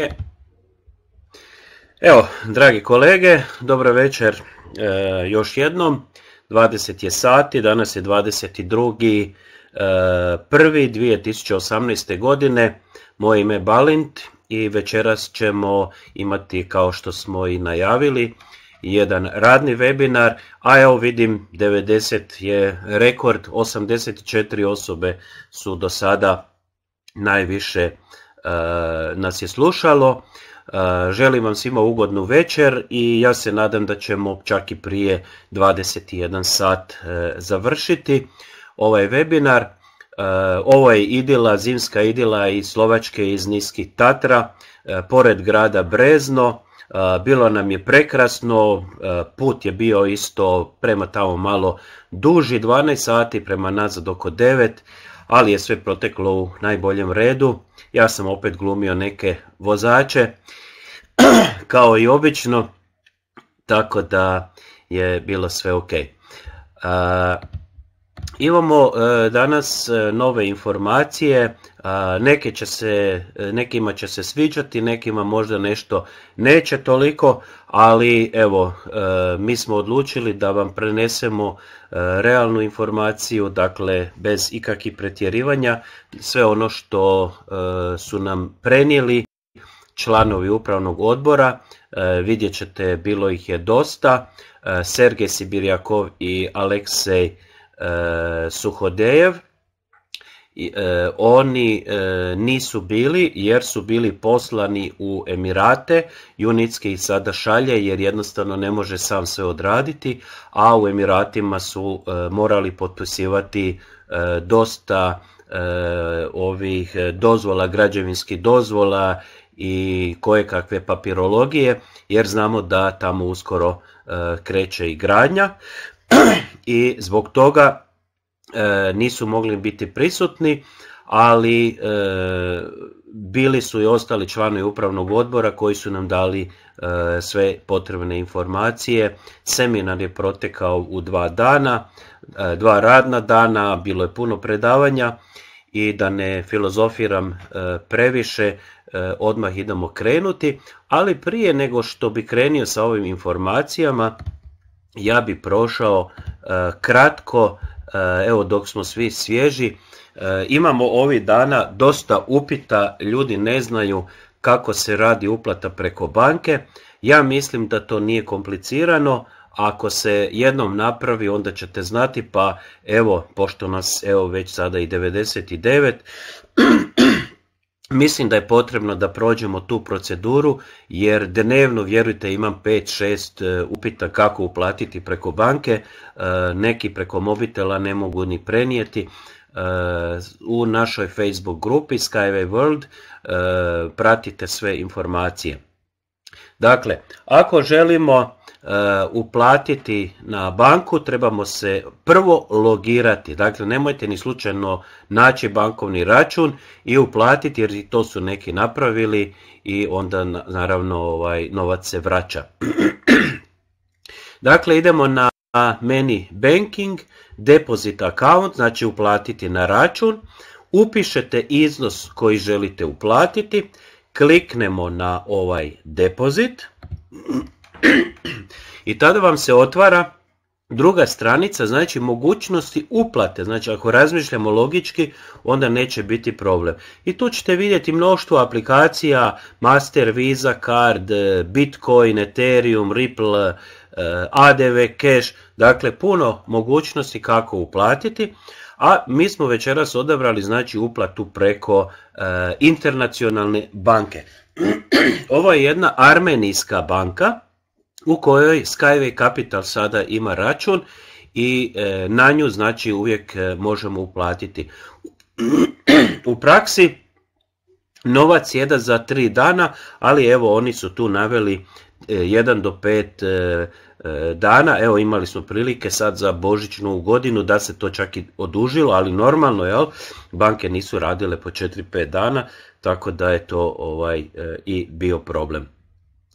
E. Evo, dragi kolege, dobro večer e, još jednom. 20 je sati, danas je 22. 2018. E, godine. Moje ime je Balint i večeras ćemo imati, kao što smo i najavili, jedan radni webinar, a evo vidim 90 je rekord, 84 osobe su do sada najviše Eh, nas je slušalo. Eh, želim vam svima ugodnu večer i ja se nadam da ćemo čak i prije 21 sat eh, završiti ovaj webinar. Ovo je idila, zimska idila iz Slovačke iz Niskih Tatra, pored grada Brezno. Bilo nam je prekrasno, put je bio isto prema tamo malo duži, 12 sati prema nazad oko 9, ali je sve proteklo u najboljem redu. Ja sam opet glumio neke vozače, kao i obično, tako da je bilo sve ok. Imamo e, danas e, nove informacije, e, neke će se, nekima će se sviđati, nekima možda nešto neće toliko, ali evo, mi smo odlučili da vam prenesemo realnu informaciju, dakle bez ikakvih pretjerivanja, sve ono što su nam prenijeli članovi upravnog odbora, vidjet ćete bilo ih je dosta, Sergej Sibirjakov i Aleksej E, Suhodejev, e, oni e, nisu bili jer su bili poslani u Emirate, Junitski i sada šalje jer jednostavno ne može sam sve odraditi, a u Emiratima su morali potpisivati dosta ovih dozvola, građevinskih dozvola i koje kakve papirologije jer znamo da tamo uskoro kreće i gradnja i zbog toga e, nisu mogli biti prisutni, ali e, bili su i ostali članovi upravnog odbora koji su nam dali e, sve potrebne informacije. Seminar je protekao u dva dana, dva radna dana, bilo je puno predavanja i da ne filozofiram previše, odmah idemo krenuti, ali prije nego što bi krenio sa ovim informacijama, ja bi prošao e, kratko, e, evo dok smo svi svježi, e, imamo ovih dana dosta upita, ljudi ne znaju kako se radi uplata preko banke. Ja mislim da to nije komplicirano, ako se jednom napravi onda ćete znati, pa evo, pošto nas evo već sada i 99, Mislim da je potrebno da prođemo tu proceduru jer dnevno, vjerujte, imam 5-6 e, upita kako uplatiti preko banke, e, neki preko mobitela ne mogu ni prenijeti. E, u našoj Facebook grupi Skyway World pratite sve informacije. Dakle, ako želimo Eh, uplatiti na banku, trebamo se prvo logirati. Dakle, nemojte ni slučajno naći bankovni račun i uplatiti jer to su neki napravili i onda naravno ovaj novac se vraća. dakle, idemo na meni banking, deposit account, znači uplatiti na račun. Upišete iznos koji želite uplatiti, kliknemo na ovaj depozit. I tada vam se otvara druga stranica, znači mogućnosti uplate. Znači ako razmišljamo logički, onda neće biti problem. I tu ćete vidjeti mnoštvo aplikacija, Master, Visa, Card, Bitcoin, Ethereum, Ripple, eh, ADV, Cash. Dakle, puno mogućnosti kako uplatiti. A mi smo večeras odabrali znači uplatu preko eh, internacionalne banke. Ovo je jedna armenijska banka u kojoj Skyway Capital sada ima račun i e, na nju znači uvijek e, možemo uplatiti. U praksi novac jeda za tri dana, ali evo oni su tu naveli 1 e, do 5 dana, evo imali smo prilike sad za božićnu godinu da se to čak i odužilo, ali normalno jel, banke nisu radile po 4-5 dana, tako da je to ovaj i bio problem.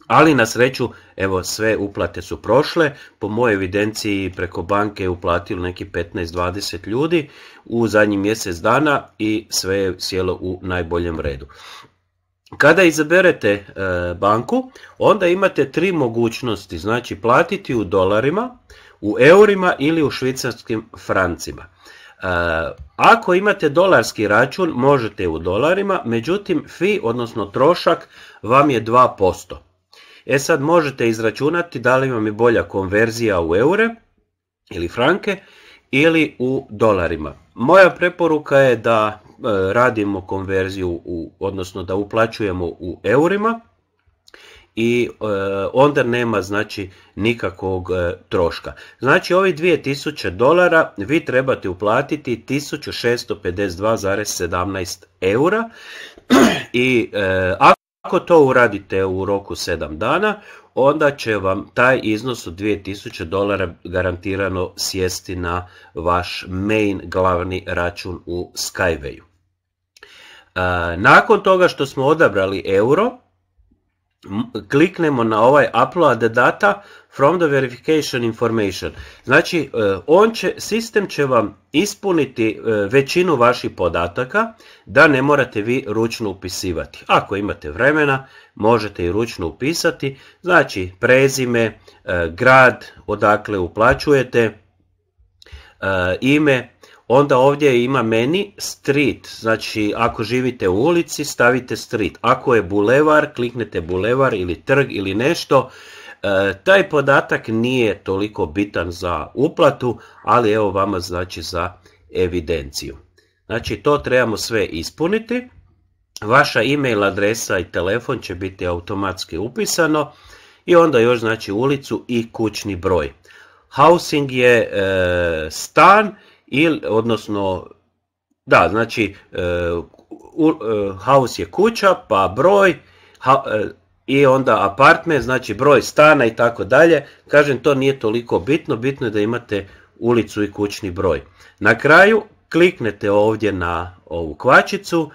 Ali na sreću, evo sve uplate su prošle, po mojoj evidenciji preko banke je uplatilo neki 15-20 ljudi u zadnji mjesec dana i sve je sjelo u najboljem redu. Kada izaberete e, banku, onda imate tri mogućnosti, znači platiti u dolarima, u eurima ili u švicarskim francima. E, ako imate dolarski račun, možete u dolarima, međutim, fi, odnosno trošak, vam je 2%. E sad možete izračunati da li vam je bolja konverzija u eure ili franke ili u dolarima. Moja preporuka je da e, radimo konverziju, u, odnosno da uplaćujemo u eurima i e, onda nema znači nikakvog e, troška. Znači ovi 2000 dolara vi trebate uplatiti 1652,17 eura i ako to uradite u roku 7 dana, onda će vam taj iznos od 2000 dolara garantirano sjesti na vaš main glavni račun u Skywayu. E, nakon toga što smo odabrali euro, kliknemo na ovaj upload data from the verification information. Znači, e, on će, sistem će vam ispuniti e, većinu vaših podataka da ne morate vi ručno upisivati. Ako imate vremena, možete i ručno upisati. Znači, prezime, e, grad, odakle uplaćujete, ime, Onda ovdje ima meni street, znači ako živite u ulici stavite street. Ako je bulevar, kliknete bulevar ili trg ili nešto. E, taj podatak nije toliko bitan za uplatu, ali evo vama znači za evidenciju. Znači to trebamo sve ispuniti. Vaša email, adresa i telefon će biti automatski upisano i onda još znači ulicu i kućni broj. Housing je e, stan ili, odnosno, da, znači, e, e, house je kuća, pa broj, e, i onda apartment, znači broj stana i tako dalje. Kažem, to nije toliko bitno, bitno je da imate ulicu i kućni broj. Na kraju kliknete ovdje na ovu kvačicu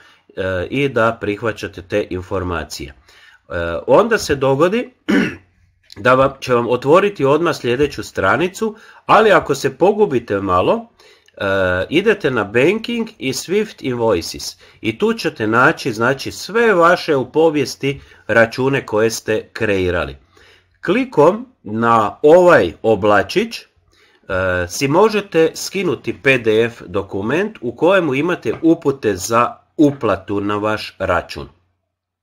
i da prihvaćate te informacije. onda se dogodi da će vam otvoriti odmah sljedeću stranicu, ali ako se pogubite malo, Eh, idete na banking i Swift invoices i tu ćete naći znači sve vaše u povijesti račune koje ste kreirali. Klikom na ovaj oblačić eh, si možete skinuti PDF dokument u kojemu imate upute za uplatu na vaš račun.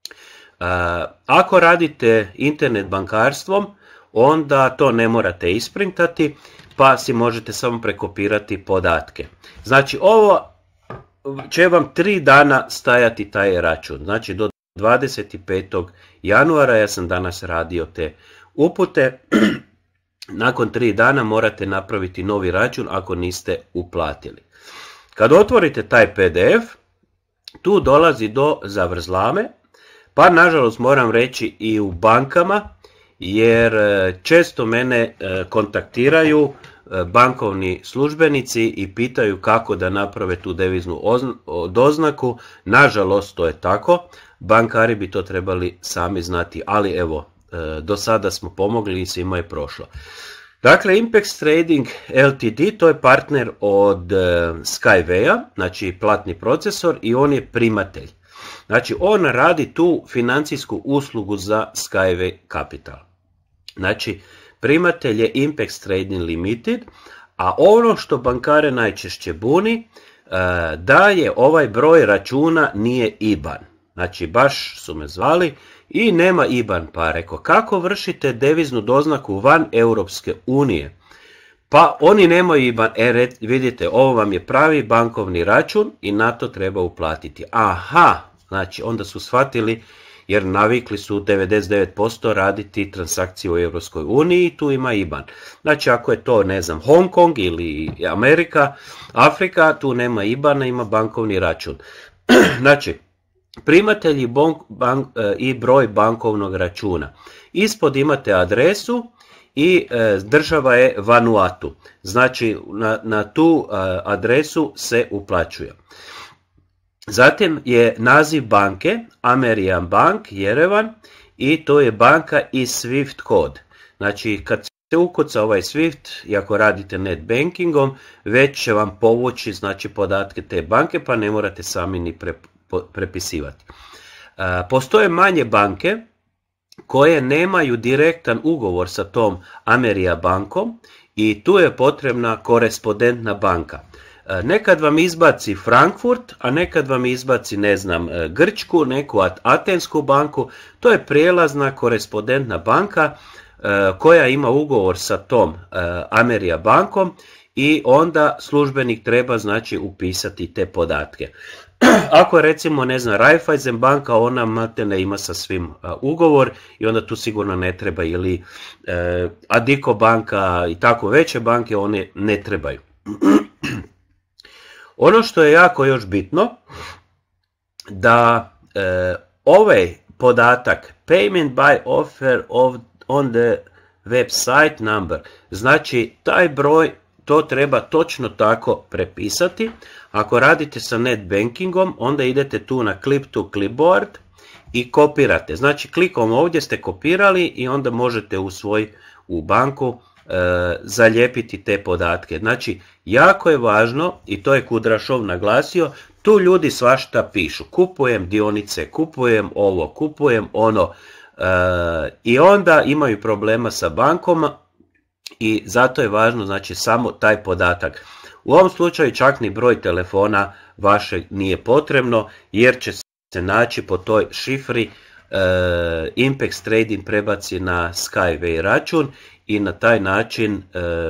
Eh, ako radite internet bankarstvom, onda to ne morate isprintati, pa si možete samo prekopirati podatke. Znači ovo će vam tri dana stajati taj račun. Znači do 25. januara ja sam danas radio te upute. Nakon tri dana morate napraviti novi račun ako niste uplatili. Kad otvorite taj PDF, tu dolazi do zavrzlame, pa nažalost moram reći i u bankama jer e, često mene e, kontaktiraju e, bankovni službenici i pitaju kako da naprave tu deviznu doznaku. Nažalost, to je tako. Bankari bi to trebali sami znati, ali evo, do sada smo pomogli i svima je prošlo. Dakle, Impex Trading LTD to je partner od Skyway-a, znači platni procesor i on je primatelj. Znači, on radi tu financijsku uslugu za Skyway Capital. Znači, primatelj je Impex Trading Limited, a ono što bankare najčešće buni, e, da je ovaj broj računa nije IBAN. Znači, baš su me zvali i nema IBAN, pa reko, kako vršite deviznu doznaku van Europske unije? Pa oni nemaju IBAN, e, vidite, ovo vam je pravi bankovni račun i na to treba uplatiti. Aha, znači onda su shvatili jer navikli su 99% raditi transakcije u EU uniji i tu ima IBAN. Znači ako je to ne znam Hong Kong ili Amerika, Afrika, tu nema IBAN, ima bankovni račun. znači, primatelji bank, e, i broj bankovnog računa. Ispod imate adresu i e, država je Vanuatu. Znači na, na tu e, adresu se uplaćuje. Zatim je naziv banke Amerian Bank Jerevan i to je banka i Swift kod. Znači kad se ukuca ovaj Swift i ako radite net bankingom već će vam povući znači, podatke te banke pa ne morate sami ni prepisivati. E, postoje manje banke koje nemaju direktan ugovor sa tom Amerija bankom i tu je potrebna korespondentna banka. E, nekad vam izbaci Frankfurt, a nekad vam izbaci, ne znam, e, Grčku, neku Atensku banku. To je prijelazna korespondentna banka e, koja ima ugovor sa tom Amerija bankom i onda službenik treba znači upisati te podatke. Ako recimo, ne znam, Raiffeisen banka, ona mate ima sa svim ugovor i onda tu sigurno ne treba ili Adiko banka i tako veće banke, one ne trebaju. Ono što je jako još bitno, da e, ovaj podatak payment by offer of, on the website number, znači taj broj to treba točno tako prepisati. Ako radite sa net bankingom, onda idete tu na clip to clipboard i kopirate. Znači klikom ovdje ste kopirali i onda možete u svoj u banku E, zalijepiti te podatke. Znači, jako je važno, i to je Kudrašov naglasio, tu ljudi svašta pišu. Kupujem dionice, kupujem ovo, kupujem ono. E, I onda imaju problema sa bankom i zato je važno znači, samo taj podatak. U ovom slučaju čak ni broj telefona vašeg nije potrebno jer će se naći po toj šifri e, Impex Trading prebaci na Skyway račun i na taj način e,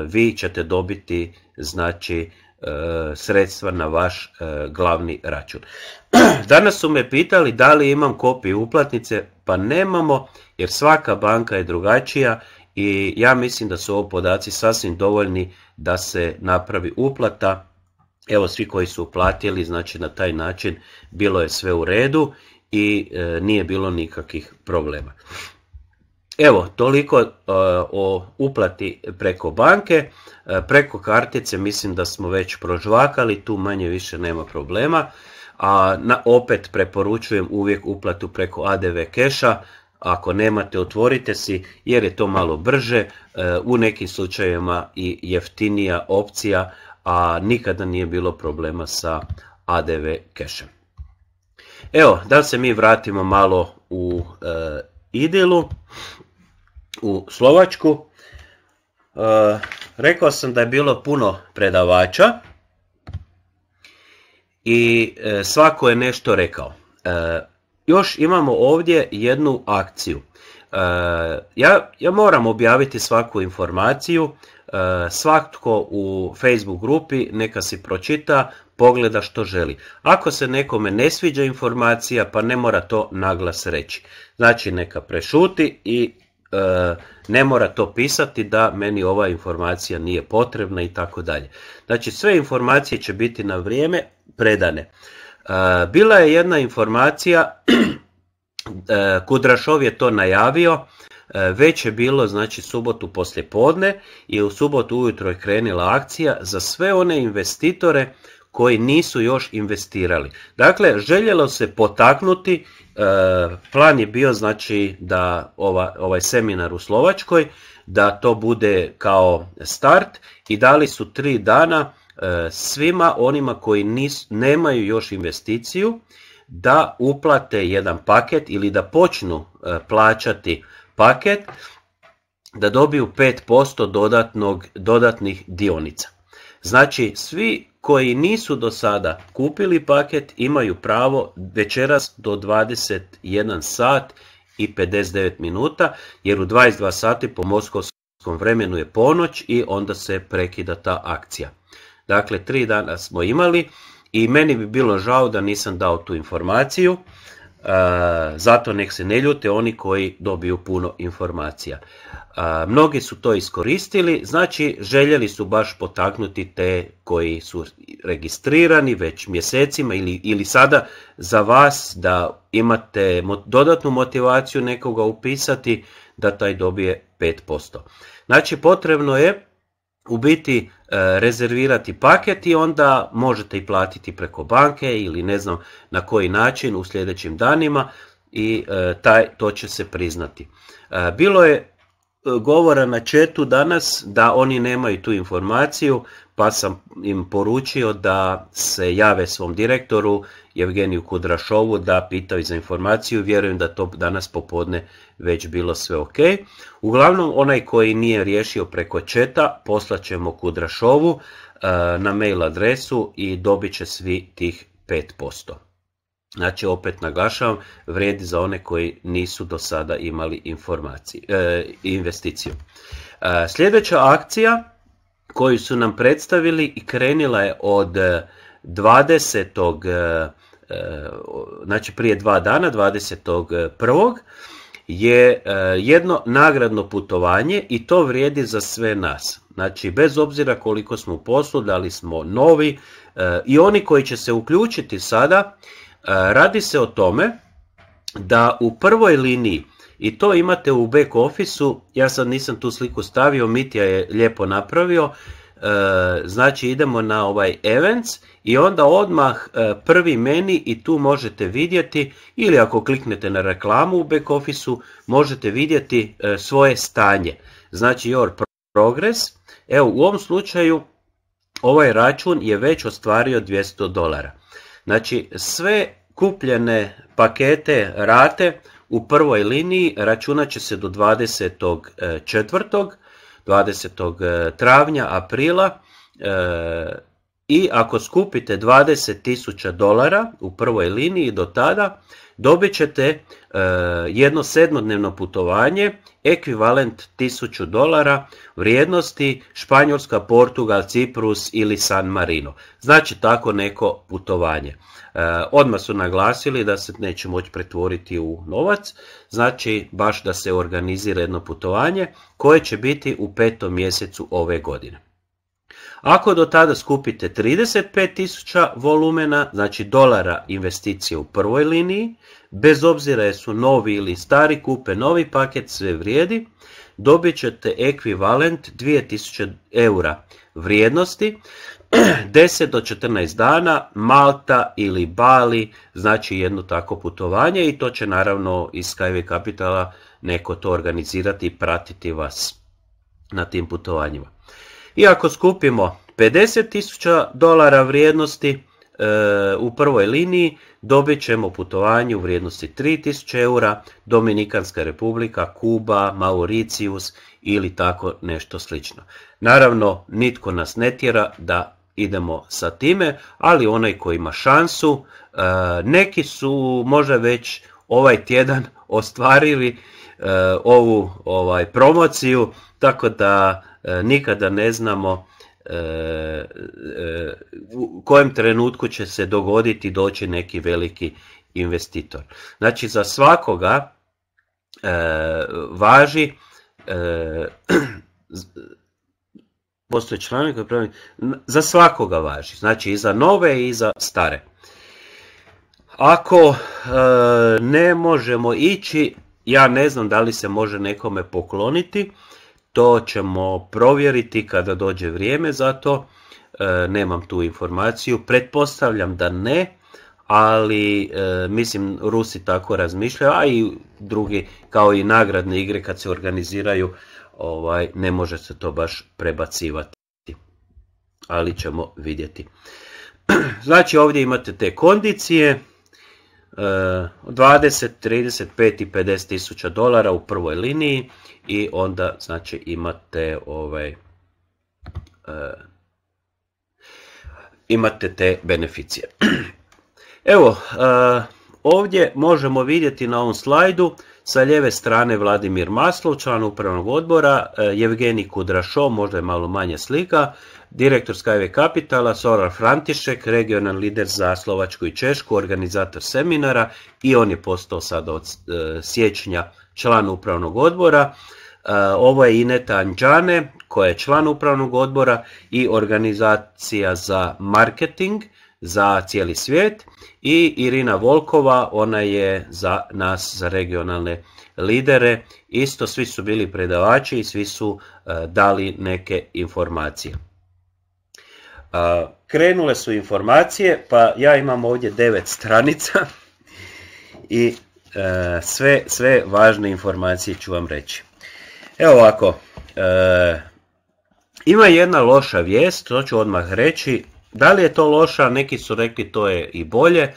vi ćete dobiti znači e, sredstva na vaš e, glavni račun. Danas su me pitali da li imam kopiju uplatnice, pa nemamo jer svaka banka je drugačija i ja mislim da su ovo podaci sasvim dovoljni da se napravi uplata. Evo svi koji su uplatili, znači na taj način bilo je sve u redu i nije bilo nikakvih problema. Evo, toliko e, o uplati preko banke, e, preko kartice mislim da smo već prožvakali, tu manje više nema problema. A opet preporučujem uvijek uplatu preko ADV keša, ako nemate otvorite si jer je to malo brže, e, u nekim slučajevima i jeftinija opcija, a nikada nije bilo problema sa ADV kešem. Evo, da se mi vratimo malo u idilu u Slovačku. E, rekao sam da je bilo puno predavača i e, svako je nešto rekao. E, još imamo ovdje jednu akciju. Ja, ja moram objaviti svaku informaciju, svatko u Facebook grupi neka si pročita, pogleda što želi. Ako se nekome ne sviđa informacija, pa ne mora to naglas reći. Znači neka prešuti i E, ne mora to pisati da meni ova informacija nije potrebna i tako dalje. Znači sve informacije će biti na vrijeme predane. E, bila je jedna informacija, e, Kudrašov je to najavio, već je bilo znači subotu poslje podne i u subotu ujutro je krenila akcija za sve one investitore koji nisu još investirali. Dakle, željelo se potaknuti, e, plan je bio znači da ovaj seminar u Slovačkoj, da to bude kao start i dali su tri dana e, svima onima koji nemaju još investiciju da uplate jedan paket ili da počnu e, plaćati paket da dobiju 5% dodatnog, dodatnih dionica. Znači, svi koji nisu do sada kupili paket imaju pravo večeras do 21 sat i 59 minuta, jer u 22 sati po moskovskom vremenu je ponoć i onda se prekida ta akcija. Dakle, tri dana smo imali i meni bi bilo žao da nisam dao tu informaciju. E, zato nek se ne ljute oni koji dobiju puno informacija. E, mnogi su to iskoristili, znači željeli su baš potaknuti te koji su registrirani već mjesecima ili, ili sada za vas da imate dodatnu motivaciju nekoga upisati da taj dobije 5%. Znači potrebno je u biti E, rezervirati paket i onda možete i platiti preko banke ili ne znam na koji način u sljedećim danima i e, taj, to će se priznati. E, bilo je govora na četu danas da oni nemaju tu informaciju pa sam im poručio da se jave svom direktoru Evgeniju Kudrašovu da pitao za informaciju. Vjerujem da to danas popodne već bilo sve ok. Uglavnom, onaj koji nije riješio preko četa, poslaćemo Kudrašovu eh, na mail adresu i dobit će svi tih 5%. Znači, opet naglašavam, vrijedi za one koji nisu do sada imali eh, investiciju. Eh, sljedeća akcija koju su nam predstavili i krenila je od 20 znači prije dva dana, 21. je e, jedno nagradno putovanje i to vrijedi za sve nas. Znači, bez obzira koliko smo u poslu, da li smo novi e, i oni koji će se uključiti sada, e, radi se o tome da u prvoj liniji i to imate u back officeu, ja sad nisam tu sliku stavio, Mitja je lijepo napravio, znači idemo na ovaj events i onda odmah e, prvi meni i tu možete vidjeti ili ako kliknete na reklamu u back office možete vidjeti e, svoje stanje. Znači your progress. Evo u ovom slučaju ovaj račun je već ostvario 200 dolara. Znači sve kupljene pakete rate u prvoj liniji računat će se do 24. 20. E, travnja, aprila i ako skupite 20.000 dolara u prvoj liniji do tada, dobit ćete e, jedno sedmodnevno putovanje, ekvivalent 1000 dolara vrijednosti Španjolska, Portugal, Ciprus ili San Marino. Znači tako neko putovanje. E, odmah su naglasili da se neće moći pretvoriti u novac, znači baš da se organizira jedno putovanje koje će biti u petom mjesecu ove godine. Ako do tada skupite 35.000 volumena, znači dolara investicije u prvoj liniji, bez obzira su novi ili stari kupe, novi paket sve vrijedi, dobit ćete ekvivalent 2000 eura vrijednosti, 10 do 14 dana Malta ili Bali, znači jedno tako putovanje i to će naravno iz Skyway Capitala neko to organizirati i pratiti vas na tim putovanjima. I ako skupimo 50.000 dolara vrijednosti e, u prvoj liniji, dobit ćemo putovanje u vrijednosti 3.000 eura, Dominikanska republika, Kuba, Mauricius ili tako nešto slično. Naravno, nitko nas ne tjera da idemo sa time, ali onaj koji ima šansu, e, neki su možda već ovaj tjedan ostvarili e, ovu ovaj promociju, tako da E, nikada ne znamo e, e, u kojem trenutku će se dogoditi doći neki veliki investitor. Znači za svakoga važi postoji članak za svakoga važi, znači i za nove i za stare. Ako ne možemo ići, ja ne znam da li se može nekome pokloniti, to ćemo provjeriti kada dođe vrijeme za to. E, nemam tu informaciju. Pretpostavljam da ne, ali e, mislim Rusi tako razmišljaju, a i drugi kao i nagradne igre kad se organiziraju, ovaj ne može se to baš prebacivati. Ali ćemo vidjeti. Znači ovdje imate te kondicije, 20, e, 35 i 50 tisuća dolara u prvoj liniji i onda znači imate ovaj e, imate te beneficije. Evo, e, ovdje možemo vidjeti na ovom slajdu sa lijeve strane Vladimir Maslov, član upravnog odbora, e, Evgenij Kudrašov, možda je malo manje slika, direktor Skyve Kapitala, Soran František, regionalni lider za Slovačku i Češku, organizator seminara i on je postao sad od e, siječnja član upravnog odbora. E, ovo je Ineta Anđane koja je član upravnog odbora i organizacija za marketing – za cijeli svijet i Irina Volkova, ona je za nas, za regionalne lidere. Isto svi su bili predavači i svi su e, dali neke informacije. E, krenule su informacije, pa ja imam ovdje devet stranica i e, sve, sve važne informacije ću vam reći. Evo ovako, ima jedna loša vijest, to ću odmah reći, da li je to loša? Neki su rekli to je i bolje. E,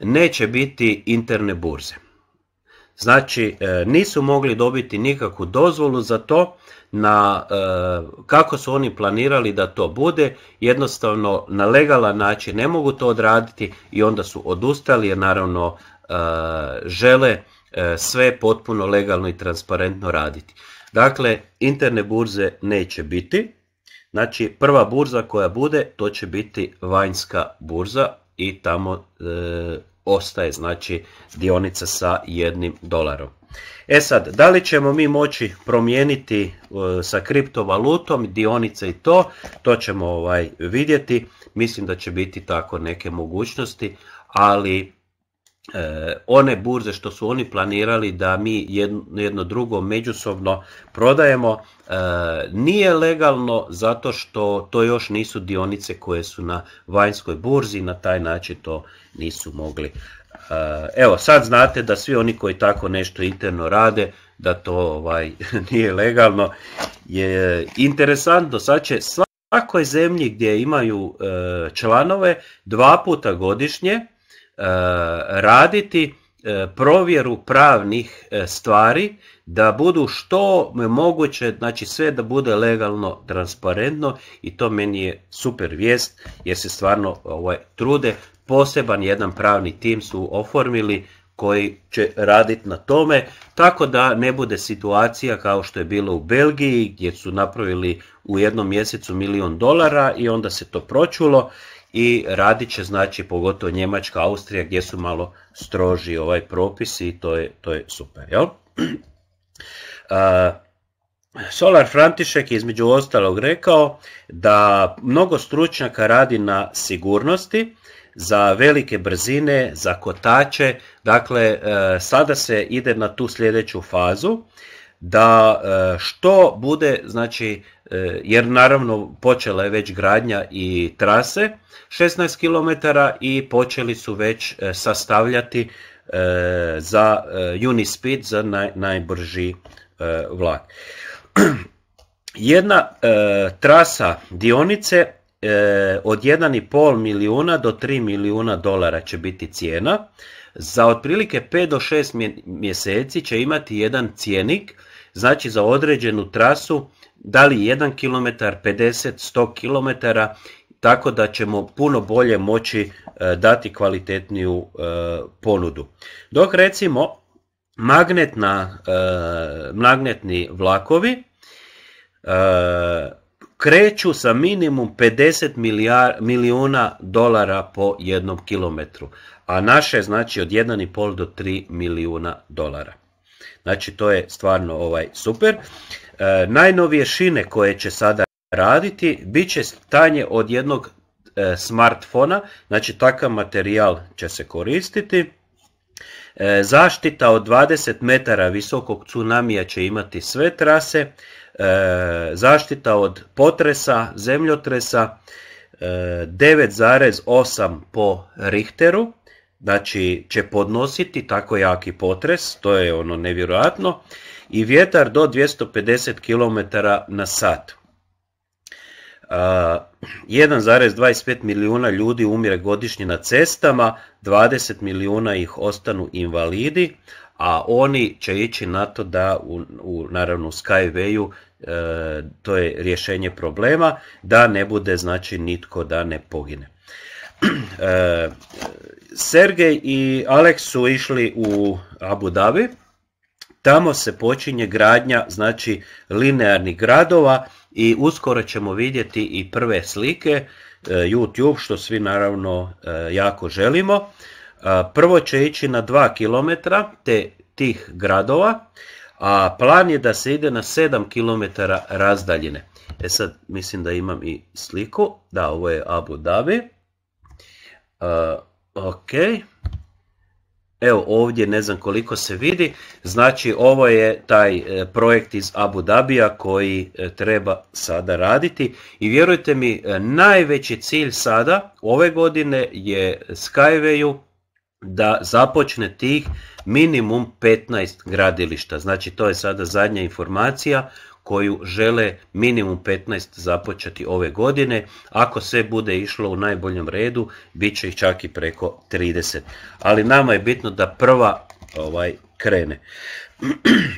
neće biti interne burze. Znači, e, nisu mogli dobiti nikakvu dozvolu za to na e, kako su oni planirali da to bude. Jednostavno, na legalan način ne mogu to odraditi i onda su odustali jer naravno žele sve potpuno legalno i transparentno raditi. Dakle, interne burze neće biti. Znači, prva burza koja bude, to će biti vanjska burza i tamo e, ostaje znači dionica sa jednim dolarom. E sad, da li ćemo mi moći promijeniti e, sa kriptovalutom dionice i to, to ćemo ovaj vidjeti. Mislim da će biti tako neke mogućnosti, ali E, one burze što su oni planirali da mi jedno drugo međusobno prodajemo e, nije legalno zato što to još nisu dionice koje su na vanjskoj burzi na taj način to nisu mogli. E, evo sad znate da svi oni koji tako nešto interno rade da to ovaj nije legalno. Je interesantno, sad će svakoj zemlji gdje imaju članove dva puta godišnje Eh, raditi eh, provjeru pravnih eh, stvari da budu što moguće, znači sve da bude legalno, transparentno i to meni je super vijest jer se stvarno ovaj, trude. Poseban jedan pravni tim su oformili koji će raditi na tome, tako da ne bude situacija kao što je bilo u Belgiji gdje su napravili u jednom mjesecu milion dolara i onda se to pročulo i radit će znači pogotovo Njemačka, Austrija gdje su malo stroži ovaj propis i to je, to je super. Jel? Uh, Solar František je između ostalog rekao da mnogo stručnjaka radi na sigurnosti za velike brzine, za kotače, dakle uh, sada se ide na tu sljedeću fazu da uh, što bude znači E, jer naravno počela je već gradnja i trase 16 km i počeli su već e, sastavljati e, za Unispeed, za najbrži vlak. Jedna trasa dionice od 1,5 milijuna do 3 milijuna dolara će biti cijena. Za otprilike 5 do 6 mjeseci će imati jedan cijenik, znači za određenu trasu da li 1 km, 50, 100 km, tako da ćemo puno bolje moći e, dati kvalitetniju e, ponudu. Dok recimo magnetna, e, magnetni vlakovi kreću sa minimum 50 milijar, milijuna dolara po jednom kilometru, a naše znači od 1,5 do 3 milijuna dolara. Znači to je stvarno ovaj super. E, najnovije šine koje će sada raditi bit će stanje od jednog e, smartfona, znači takav materijal će se koristiti. E, zaštita od 20 metara visokog tsunamija će imati sve trase, zaštita od potresa, zemljotresa 9,8 po Richteru, znači će podnositi tako jaki potres, to je ono nevjerojatno i vjetar do 250 km na sat. 1,25 uh, milijuna ljudi umire godišnje na cestama, 20 milijuna ih ostanu invalidi, a oni će ići na to da u, u naravno u Skywayu uh, to je rješenje problema da ne bude znači nitko da ne pogine. Uh, Sergej i Aleks su išli u Abu Dhabi Tamo se počinje gradnja znači linearnih gradova i uskoro ćemo vidjeti i prve slike e, YouTube što svi naravno e, jako želimo. E, prvo će ići na 2 km te tih gradova, a plan je da se ide na 7 km razdaljine. E sad mislim da imam i sliku, da ovo je Abu Dhabi. Ok, Evo ovdje ne znam koliko se vidi, znači ovo je taj e, projekt iz Abu Dabija koji e, treba sada raditi i vjerujte mi e, najveći cilj sada ove godine je Skywayu da započne tih minimum 15 gradilišta. Znači to je sada zadnja informacija koju žele minimum 15 započeti ove godine. Ako sve bude išlo u najboljem redu, bit će ih čak i preko 30. Ali nama je bitno da prva ovaj krene.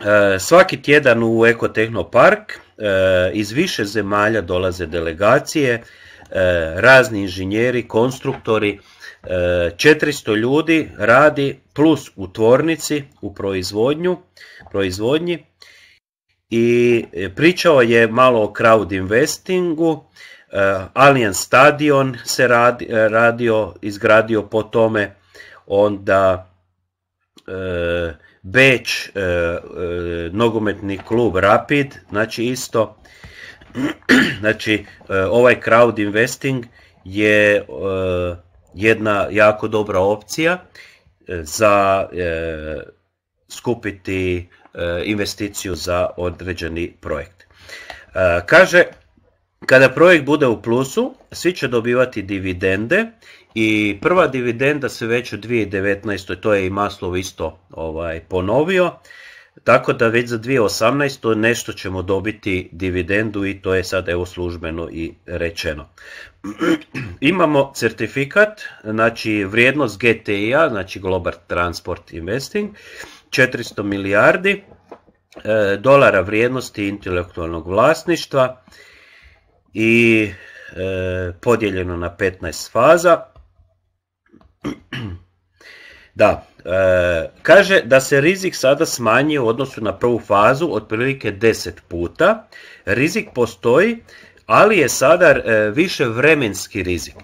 E, svaki tjedan u Ekotehnopark park e, iz više zemalja dolaze delegacije, e, razni inženjeri, konstruktori, 400 ljudi radi plus u tvornici, u proizvodnju, proizvodnji, i e, pričao je malo o crowd investingu, e, Alien stadion se e, radio, izgradio po tome, onda Beč, nogometni klub Rapid, znači isto, znači ovaj crowd investing je jedna jako dobra opcija za skupiti Eh, investiciju za određeni projekt. Eh, kaže, kada projekt bude u plusu, svi će dobivati dividende i prva dividenda se već u 2019. to je i Maslov isto ovaj, ponovio, tako da već za 2018. nešto ćemo dobiti dividendu i to je sad evo službeno i rečeno. Imamo certifikat, znači vrijednost GTI-a, znači Global Transport Investing, 400 milijardi e, dolara vrijednosti intelektualnog vlasništva i e, podijeljeno na 15 faza. Da, e, kaže da se rizik sada smanji u odnosu na prvu fazu otprilike 10 puta. Rizik postoji, ali je sada više vremenski rizik.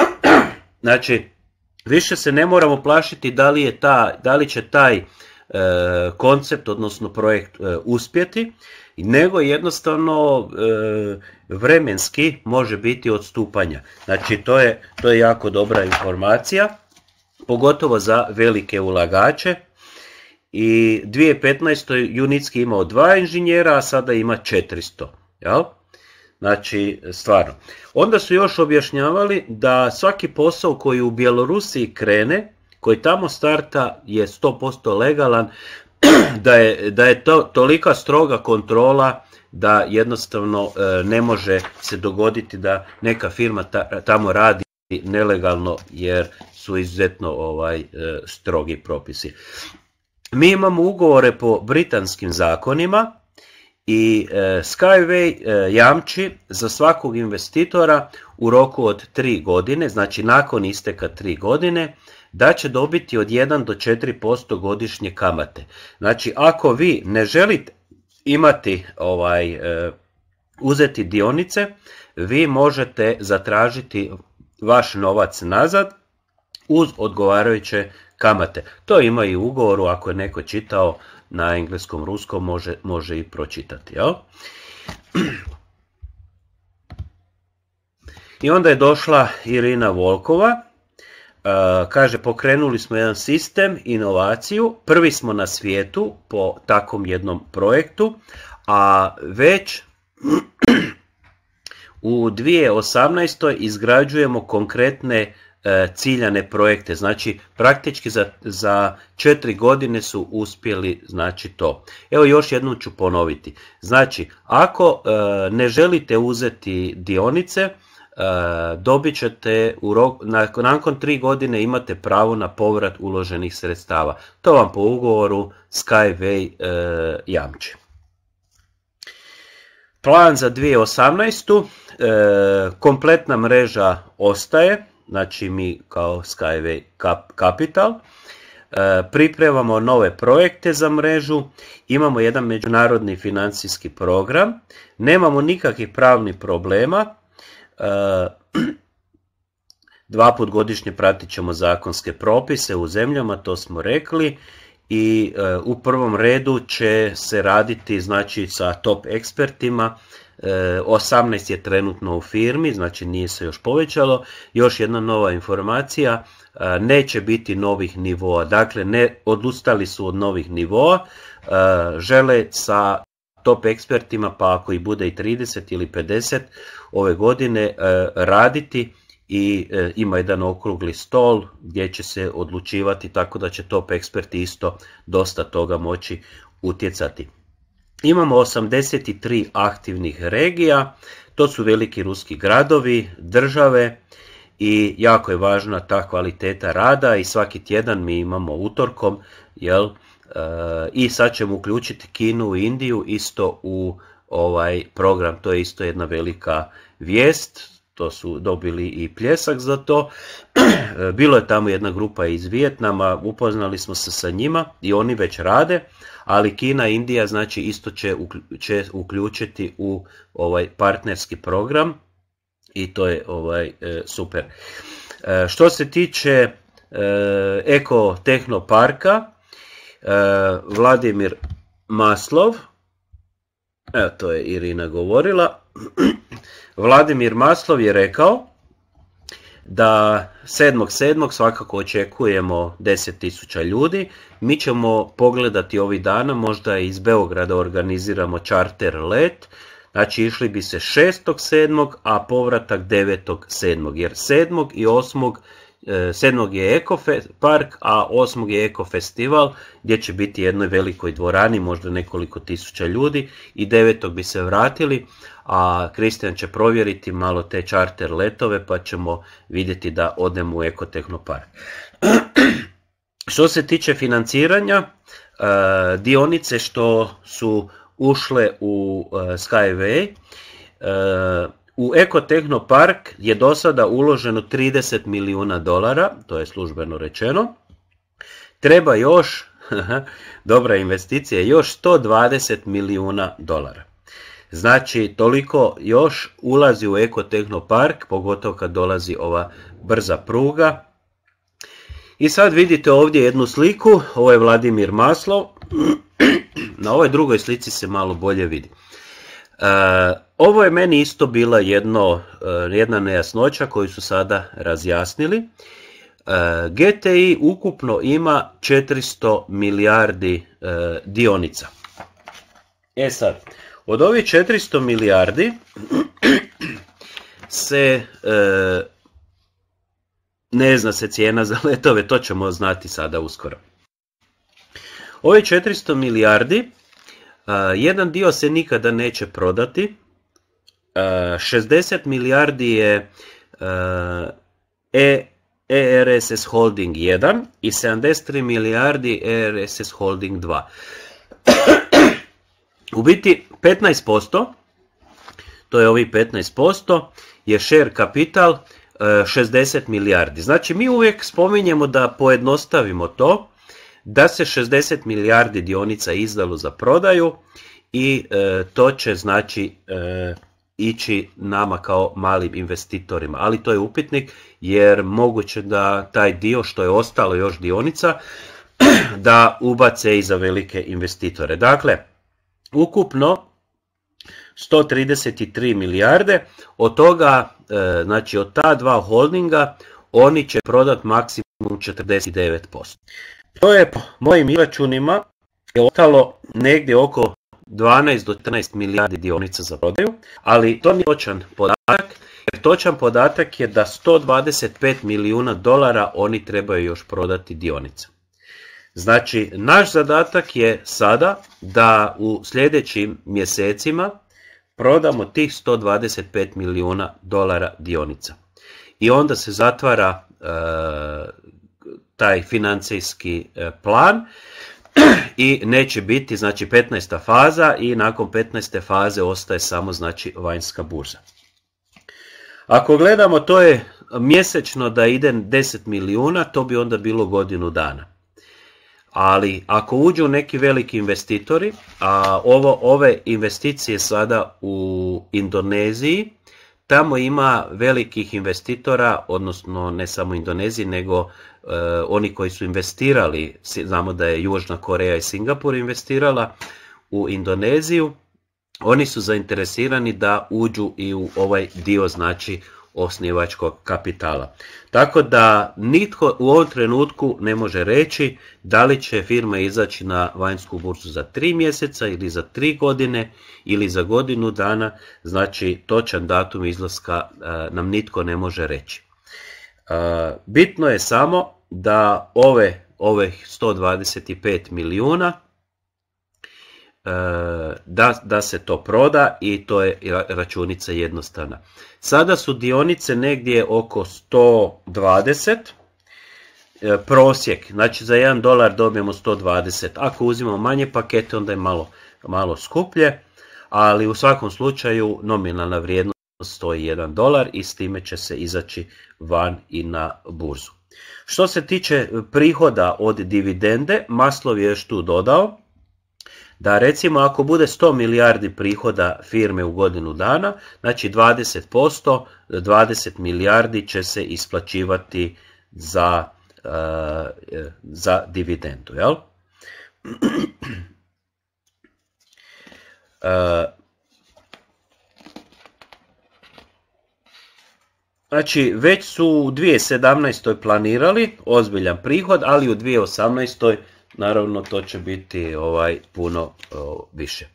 Znači, više se ne moramo plašiti da li, je ta, da li će taj e, koncept, odnosno projekt e, uspjeti, nego jednostavno e, vremenski može biti odstupanja. Znači to je, to je jako dobra informacija, pogotovo za velike ulagače. I 2015. Junitski imao dva inženjera, a sada ima 400. Jel? Znači, stvarno. Onda su još objašnjavali da svaki posao koji u Bjelorusiji krene, koji tamo starta je 100% legalan, da je, da je to tolika stroga kontrola da jednostavno e, ne može se dogoditi da neka firma tamo radi nelegalno jer su izuzetno ovaj e, strogi propisi. Mi imamo ugovore po britanskim zakonima, i e, Skyway e, jamči za svakog investitora u roku od 3 godine, znači nakon isteka 3 godine, da će dobiti od 1 do 4% godišnje kamate. Znači ako vi ne želite imati ovaj e, uzeti dionice, vi možete zatražiti vaš novac nazad uz odgovarajuće kamate. To ima i u ugovoru ako je neko čitao na engleskom, ruskom može, može i pročitati. Jel? I onda je došla Irina Volkova, e, kaže pokrenuli smo jedan sistem, inovaciju, prvi smo na svijetu po takvom jednom projektu, a već u 2018. izgrađujemo konkretne E, ciljane projekte. Znači, praktički za, za četiri godine su uspjeli znači to. Evo još jednom ću ponoviti. Znači, ako e, ne želite uzeti dionice, e, dobit ćete nakon tri godine imate pravo na povrat uloženih sredstava. To vam po ugovoru Skyway jamči. Plan za 2018. kompletna mreža ostaje, znači mi kao Skyway Capital, e, pripremamo nove projekte za mrežu, imamo jedan međunarodni financijski program, nemamo nikakvih pravnih problema, e, dva put godišnje pratit ćemo zakonske propise u zemljama, to smo rekli, i e, u prvom redu će se raditi znači sa top ekspertima 18 je trenutno u firmi, znači nije se još povećalo. Još jedna nova informacija, e, neće biti novih nivoa, dakle ne odustali su od novih nivoa, e, žele sa top ekspertima, pa ako i bude i 30 ili 50 ove godine e, raditi i ima jedan okrugli stol gdje će se odlučivati tako da će top eksperti isto dosta toga moći utjecati. Imamo 83 aktivnih regija, to su veliki ruski gradovi, države i jako je važna ta kvaliteta rada i svaki tjedan mi imamo utorkom, jel, eh, i sad ćemo uključiti Kinu i Indiju isto u ovaj program, to je isto jedna velika vijest, to su dobili i pljesak za to. Bilo je tamo jedna grupa iz Vijetnama, upoznali smo se sa njima i oni već rade ali Kina i Indija znači isto će, uključiti u ovaj partnerski program i to je ovaj e, super. E, što se tiče e, Eko Tehnoparka, Vladimir Maslov, evo to je Irina govorila, Vladimir Maslov je rekao da 7.7. svakako očekujemo 10.000 ljudi. Mi ćemo pogledati ovih dana, možda iz Beograda organiziramo čarter let, znači išli bi se 6.7. a povratak 9.7. jer 7. i 8 7. E, je Eko park, a 8. je Eko festival gdje će biti jednoj velikoj dvorani, možda nekoliko tisuća ljudi i 9. bi se vratili, a Kristijan će provjeriti malo te charter letove pa ćemo vidjeti da odemo u Eko Park. što se tiče financiranja, e, dionice što su ušle u e, Skyway, u park je do sada uloženo 30 milijuna dolara, to je službeno rečeno. Treba još, dobra investicija, još 120 milijuna dolara. Znači, toliko još ulazi u park pogotovo kad dolazi ova brza pruga. I sad vidite ovdje jednu sliku, ovo je Vladimir Maslov. Na ovoj drugoj slici se malo bolje vidi. E, ovo je meni isto bila jedno, e, jedna nejasnoća koju su sada razjasnili. E, GTI ukupno ima 400 milijardi dionica. E sad, od ovih 400 milijardi se ne zna se cijena za letove, to ćemo znati sada uskoro. Ove 400 milijardi jedan dio se nikada neće prodati. 60 milijardi je e, ERSS Holding 1 i 73 milijardi ERSS Holding 2. U biti 15%, to je ovi 15%, je share kapital 60 milijardi. Znači mi uvijek spominjemo da pojednostavimo to, da se 60 milijardi dionica izdalo za prodaju i e, to će znači e, ići nama kao malim investitorima. Ali to je upitnik jer moguće da taj dio što je ostalo još dionica da ubace i za velike investitore. Dakle, ukupno 133 milijarde, od toga, e, znači od ta dva holdinga, oni će prodati maksimum 49%. To je po mojim izračunima je ostalo negdje oko 12 do 13 milijardi dionica za prodaju, ali to nije točan podatak, jer točan podatak je da 125 milijuna dolara oni trebaju još prodati dionica. Znači, naš zadatak je sada da u sljedećim mjesecima prodamo tih 125 milijuna dolara dionica. I onda se zatvara e, taj financijski e, plan i neće biti znači 15. faza i nakon 15. faze ostaje samo znači vanjska burza. Ako gledamo to je mjesečno da ide 10 milijuna, to bi onda bilo godinu dana. Ali ako uđu neki veliki investitori, a ovo, ove investicije sada u Indoneziji, tamo ima velikih investitora, odnosno ne samo Indoneziji, nego Eh, oni koji su investirali, znamo da je Južna Koreja i Singapur investirala u Indoneziju, oni su zainteresirani da uđu i u ovaj dio znači osnivačkog kapitala. Tako da nitko u ovom trenutku ne može reći da li će firma izaći na vanjsku burzu za tri mjeseca ili za tri godine ili za godinu dana, znači točan datum izlaska eh, nam nitko ne može reći bitno je samo da ove, ove 125 milijuna e, da, da se to proda i to je računica jednostavna. Sada su dionice negdje oko 120 e, prosjek, znači za 1 dolar dobijemo 120, ako uzimamo manje pakete onda je malo, malo skuplje, ali u svakom slučaju nominalna vrijednost stoji 1 dolar i s time će se izaći van i na burzu. Što se tiče e, prihoda od dividende, Maslov je još tu dodao da recimo ako bude 100 milijardi prihoda firme u godinu dana, znači 20%, 20 milijardi će se isplaćivati za, e, e, za dividendu. Jel? Znači, već su u 2017. planirali ozbiljan prihod, ali u 2018. naravno to će biti ovaj puno više.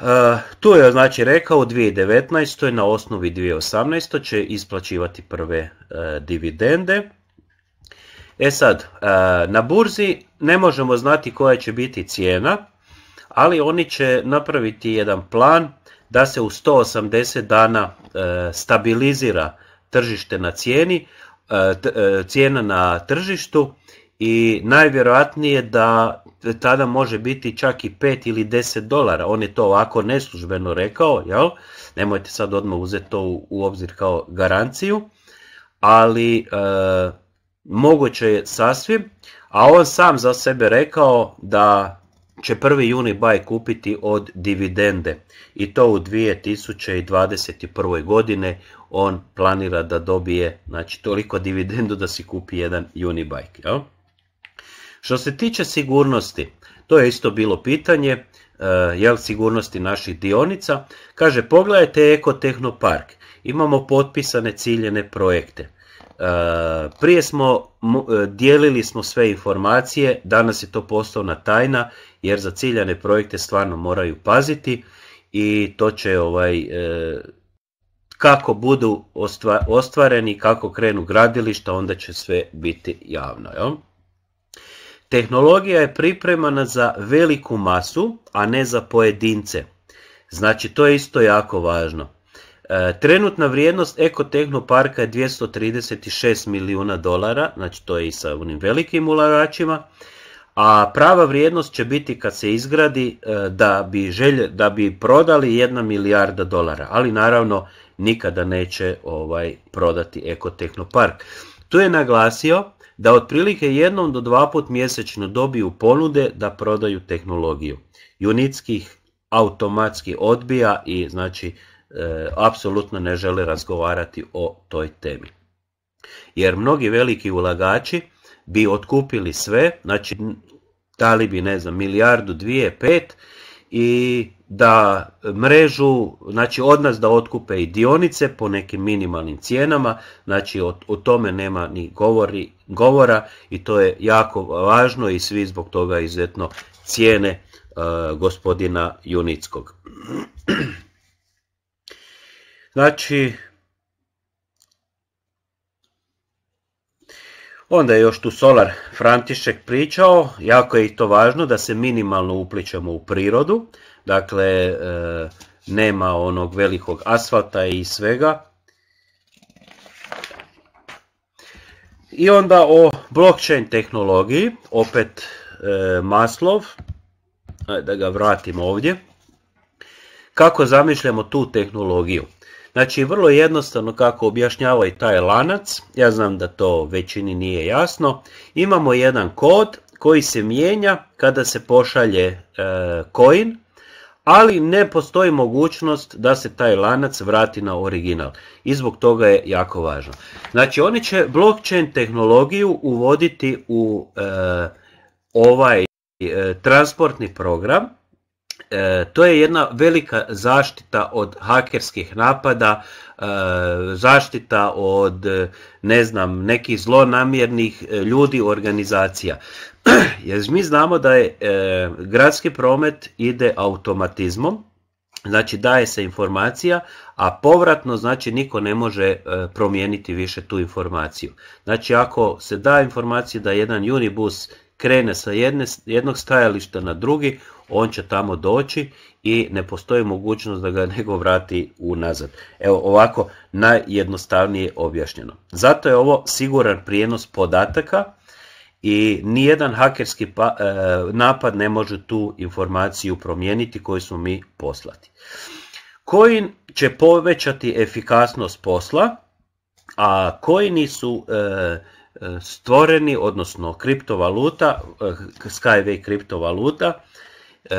E, tu je znači rekao u 2019. na osnovi 2018. će isplaćivati prve e, dividende. E sad, e, na burzi ne možemo znati koja će biti cijena, ali oni će napraviti jedan plan da se u 180 dana e, stabilizira tržište na cijeni, e, e, cijena na tržištu i najvjerojatnije da tada može biti čak i 5 ili 10 dolara. On je to ovako neslužbeno rekao, jel? nemojte sad odmah uzeti to u obzir kao garanciju, ali moguće je sasvim, a on sam za sebe rekao da će prvi baj kupiti od dividende i to u 2021. godine on planira da dobije znači, toliko dividendu da si kupi jedan Unibike. Jel? Što se tiče sigurnosti, to je isto bilo pitanje, e, jel sigurnosti naših dionica, kaže pogledajte Eko Tehnopark, imamo potpisane ciljene projekte. E, prije smo, e, dijelili smo sve informacije, danas je to poslovna tajna jer za ciljane projekte stvarno moraju paziti i to će ovaj e, kako budu ostvareni, kako krenu gradilišta, onda će sve biti javno. Jel? Tehnologija je pripremana za veliku masu, a ne za pojedince. Znači, to je isto jako važno. E, trenutna vrijednost ekotehnoparka je 236 milijuna dolara, znači to je i sa onim velikim ulagačima a prava vrijednost će biti kad se izgradi e, da bi, želje, da bi prodali jedna milijarda dolara, ali naravno nikada neće ovaj prodati ekotehnopark. Tu je naglasio da otprilike jednom do dva put mjesečno dobiju ponude da prodaju tehnologiju. Junitskih automatski odbija i znači e, apsolutno ne žele razgovarati o toj temi. Jer mnogi veliki ulagači bi otkupili sve, znači dali bi ne znam milijardu, dvije, pet i da mrežu, znači od nas da otkupe i dionice po nekim minimalnim cijenama, znači o, tome nema ni govori, govora i to je jako važno i svi zbog toga izuzetno cijene e, gospodina Junickog. Znači, Onda je još tu Solar František pričao, jako je i to važno da se minimalno upličemo u prirodu, dakle e, nema onog velikog asfalta i svega. I onda o blockchain tehnologiji, opet e, Maslov, da ga vratim ovdje. Kako zamišljamo tu tehnologiju? Znači, vrlo jednostavno kako objašnjava i taj lanac, ja znam da to većini nije jasno, imamo jedan kod koji se mijenja kada se pošalje e, coin, ali ne postoji mogućnost da se taj lanac vrati na original i zbog toga je jako važno. Znači, oni će blockchain tehnologiju uvoditi u e, ovaj e, transportni program, E, to je jedna velika zaštita od hakerskih napada, e, zaštita od ne znam, nekih zlonamjernih e, ljudi, organizacija. Jer mi znamo da je gradski promet ide automatizmom, znači daje se informacija, a povratno znači niko ne može promijeniti više tu informaciju. Znači ako se da informacija da jedan Unibus krene sa jednog stajališta na drugi, on će tamo doći i ne postoji mogućnost da ga nego vrati unazad. Evo ovako najjednostavnije objašnjeno. Zato je ovo siguran prijenos podataka i nijedan hakerski pa, e, napad ne može tu informaciju promijeniti koju smo mi poslati. Coin će povećati efikasnost posla, a koji su e, e, stvoreni, odnosno kriptovaluta, Skyway kriptovaluta, E,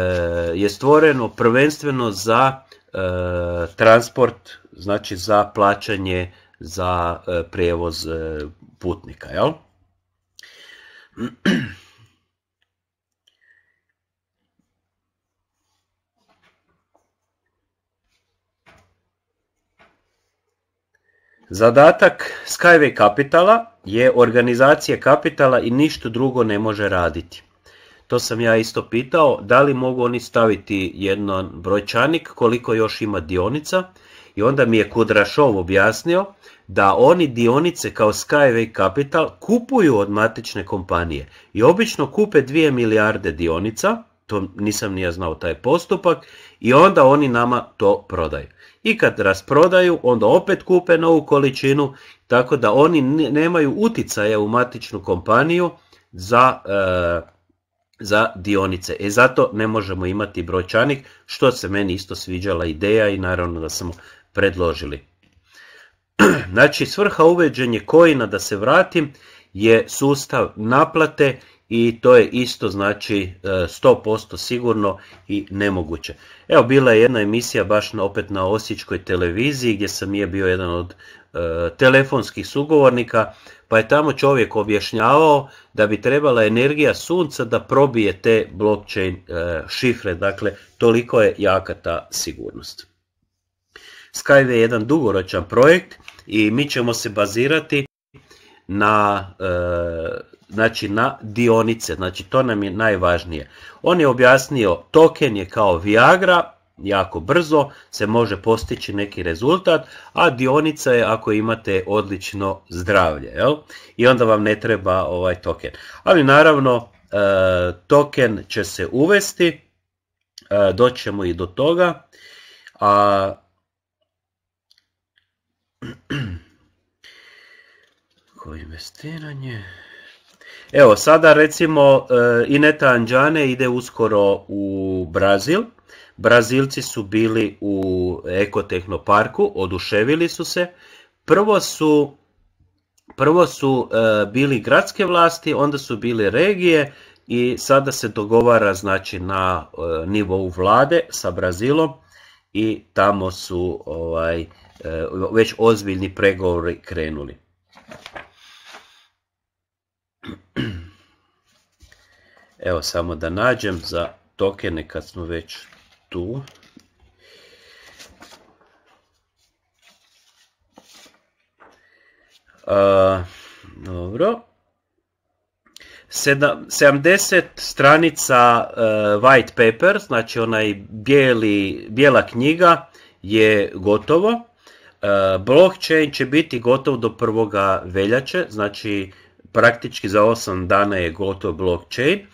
je stvoreno prvenstveno za e, transport, znači za plaćanje za e, prijevoz putnika. Jel? Zadatak Skyway Capitala je organizacija kapitala i ništa drugo ne može raditi to sam ja isto pitao, da li mogu oni staviti jedan brojčanik koliko još ima dionica i onda mi je Kudrašov objasnio da oni dionice kao Skyway Capital kupuju od matične kompanije i obično kupe 2 milijarde dionica, to nisam ni znao taj postupak, i onda oni nama to prodaju. I kad rasprodaju, onda opet kupe novu količinu, tako da oni nemaju uticaja u matičnu kompaniju za e, za dionice. E zato ne možemo imati brojčanik, što se meni isto sviđala ideja i naravno da smo predložili. Znači svrha uveđenje kojina, da se vratim, je sustav naplate i to je isto znači 100% e, sigurno i nemoguće. Evo bila je jedna emisija baš na, opet na Osječkoj televiziji gdje sam je bio jedan od e, telefonskih sugovornika pa je tamo čovjek objašnjavao da bi trebala energija sunca da probije te blockchain e, šifre, dakle toliko je jaka ta sigurnost. Skyway je jedan dugoročan projekt i mi ćemo se bazirati na, e, znači na dionice, znači to nam je najvažnije. On je objasnio token je kao Viagra, jako brzo se može postići neki rezultat, a dionica je ako imate odlično zdravlje. Jel? I onda vam ne treba ovaj token. Ali naravno e, token će se uvesti, e, doćemo i do toga. A... Evo, sada recimo e, Ineta Anđane ide uskoro u Brazil Brazilci su bili u ekotehnoparku, oduševili su se. Prvo su, prvo su e, bili gradske vlasti, onda su bile regije i sada se dogovara znači na e, nivou vlade sa Brazilom i tamo su ovaj e, već ozbiljni pregovori krenuli. Evo samo da nađem za tokene kad smo već tu. dobro. 70 stranica e, white paper, znači onaj bijela knjiga je gotovo. E, blockchain će biti gotov do 1. veljače, znači praktički za 8 dana je gotov blockchain.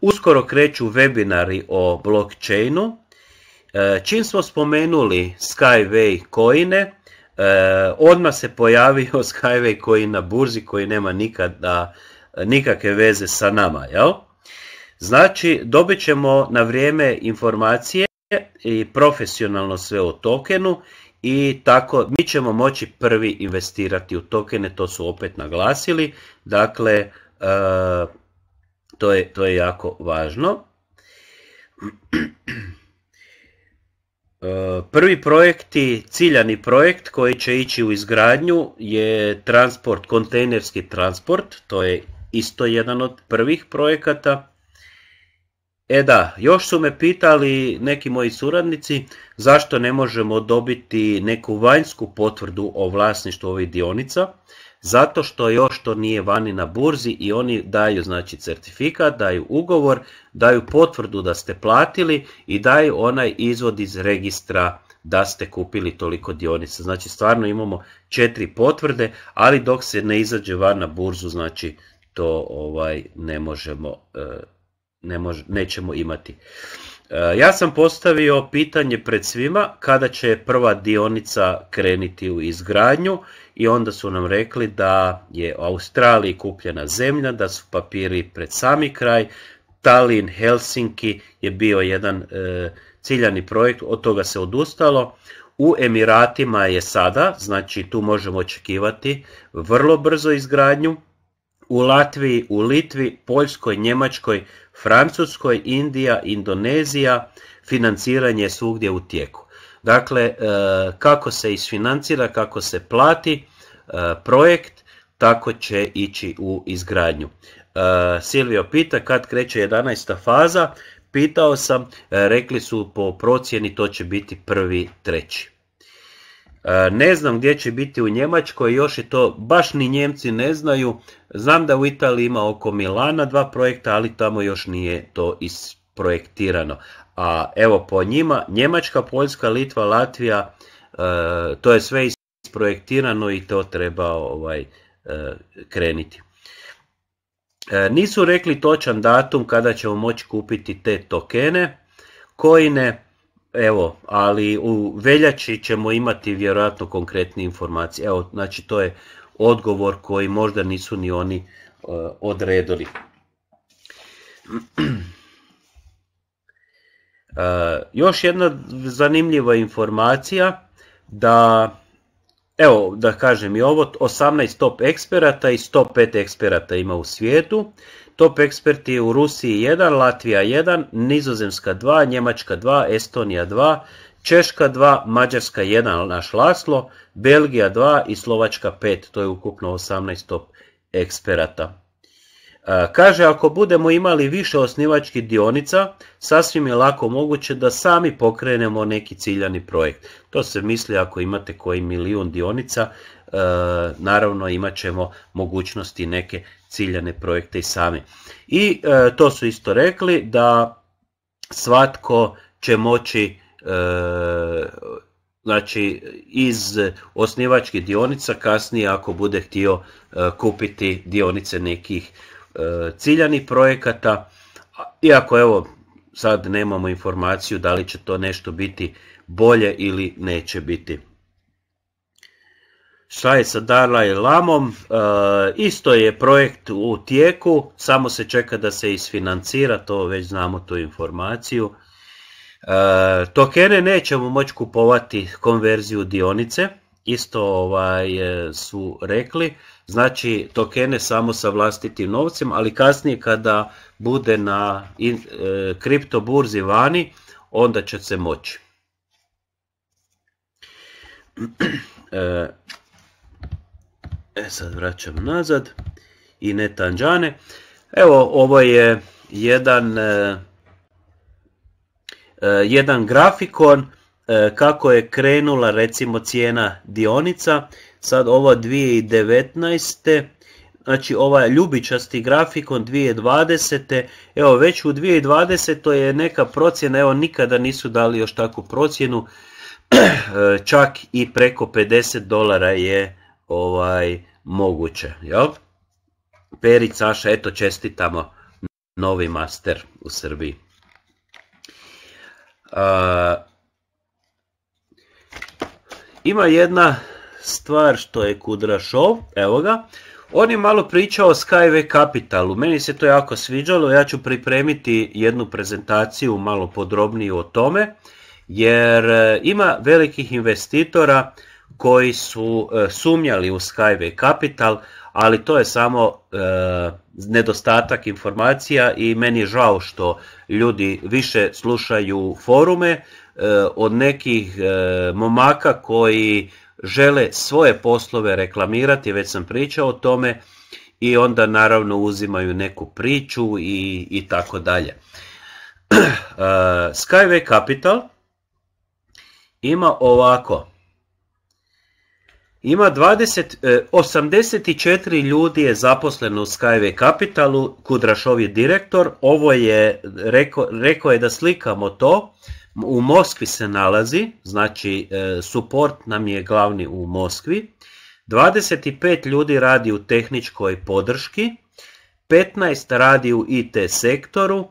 Uskoro kreću webinari o blockchainu, E, čim smo spomenuli Skyway coine, e, odmah se pojavio Skyway coin na burzi koji nema nikada, nikakve veze sa nama. Jel? Znači, dobit ćemo na vrijeme informacije i profesionalno sve o tokenu i tako mi ćemo moći prvi investirati u tokene, to su opet naglasili, dakle e, to je, to je jako važno. Prvi projekti, ciljani projekt koji će ići u izgradnju je transport, kontejnerski transport, to je isto jedan od prvih projekata. E da, još su me pitali neki moji suradnici zašto ne možemo dobiti neku vanjsku potvrdu o vlasništvu ovih dionica zato što još to nije vani na burzi i oni daju znači certifikat, daju ugovor, daju potvrdu da ste platili i daju onaj izvod iz registra da ste kupili toliko dionica. Znači stvarno imamo četiri potvrde, ali dok se ne izađe van na burzu, znači to ovaj ne možemo e, ne nećemo imati. E, ja sam postavio pitanje pred svima kada će prva dionica kreniti u izgradnju i onda su nam rekli da je u Australiji kupljena zemlja, da su papiri pred sami kraj, Tallinn, Helsinki je bio jedan e, ciljani projekt, od toga se odustalo. U Emiratima je sada, znači tu možemo očekivati vrlo brzo izgradnju. U Latviji, u Litvi, Poljskoj, Njemačkoj, Francuskoj, Indija, Indonezija, financiranje je svugdje u tijeku. Dakle, e, kako se isfinancira, kako se plati e, projekt, tako će ići u izgradnju. E, Silvio pita kad kreće 11. faza, pitao sam, rekli su po procjeni to će biti prvi treći. Ne znam gdje će biti u Njemačkoj, još je to, baš ni Njemci ne znaju. Znam da u Italiji ima oko Milana dva projekta, ali tamo još nije to isprojektirano. A evo po njima, Njemačka, Poljska, Litva, Latvija, e, to je sve isprojektirano i to treba ovaj, e, kreniti. E, nisu rekli točan datum kada ćemo moći kupiti te tokene, ne evo, ali u veljači ćemo imati vjerojatno konkretne informacije. Evo, znači to je odgovor koji možda nisu ni oni odredili. E, još jedna zanimljiva informacija da evo da kažem i ovo 18 top eksperata i 105 eksperata ima u svijetu top eksperti u Rusiji 1, Latvija 1, Nizozemska 2, Njemačka 2, Estonija 2, Češka 2, Mađarska 1, naš Laslo, Belgija 2 i Slovačka 5, to je ukupno 18 top eksperata. E, kaže, ako budemo imali više osnivačkih dionica, sasvim je lako moguće da sami pokrenemo neki ciljani projekt. To se misli ako imate koji milijun dionica, e, naravno imat ćemo mogućnosti neke ciljane projekte i sami. I e, to su isto rekli da svatko će moći znači iz osnivačkih dionica kasnije ako bude htio kupiti dionice nekih E, ciljani projekata, iako evo sad nemamo informaciju da li će to nešto biti bolje ili neće biti. Šta je sa Dalai Lamom? E, isto je projekt u tijeku, samo se čeka da se isfinancira, to već znamo tu informaciju. E, tokene nećemo moći kupovati konverziju dionice, isto ovaj, e, su rekli znači tokene samo sa vlastitim novcem, ali kasnije kada bude na e, kripto burzi vani, onda će se moći. E, e sad vraćam nazad i ne tanđane. Evo ovo je jedan, e, jedan grafikon kako je krenula recimo cijena dionica sad ovo 2019. Znači ovaj ljubičasti grafikon 2020. Evo već u 2020. je neka procjena, evo nikada nisu dali još takvu procjenu, čak i preko 50 dolara je ovaj moguće. Jel? Perić Saša, eto čestitamo novi master u Srbiji. ima jedna stvar što je Kudrašov, evo ga, on je malo pričao o Skyway Capitalu, meni se to jako sviđalo, ja ću pripremiti jednu prezentaciju malo podrobniju o tome, jer e, ima velikih investitora koji su e, sumnjali u Skyway Capital, ali to je samo e, nedostatak informacija i meni je žao što ljudi više slušaju forume od nekih momaka koji žele svoje poslove reklamirati, već sam pričao o tome i onda naravno uzimaju neku priču i, i tako dalje. Uh, Skyway Capital ima ovako, ima 20, 84 e, ljudi je zaposleno u Skyway Capitalu, Kudrašov je direktor, ovo je, rekao je da slikamo to, u Moskvi se nalazi, znači e, suport nam je glavni u Moskvi, 25 ljudi radi u tehničkoj podrški, 15 radi u IT sektoru,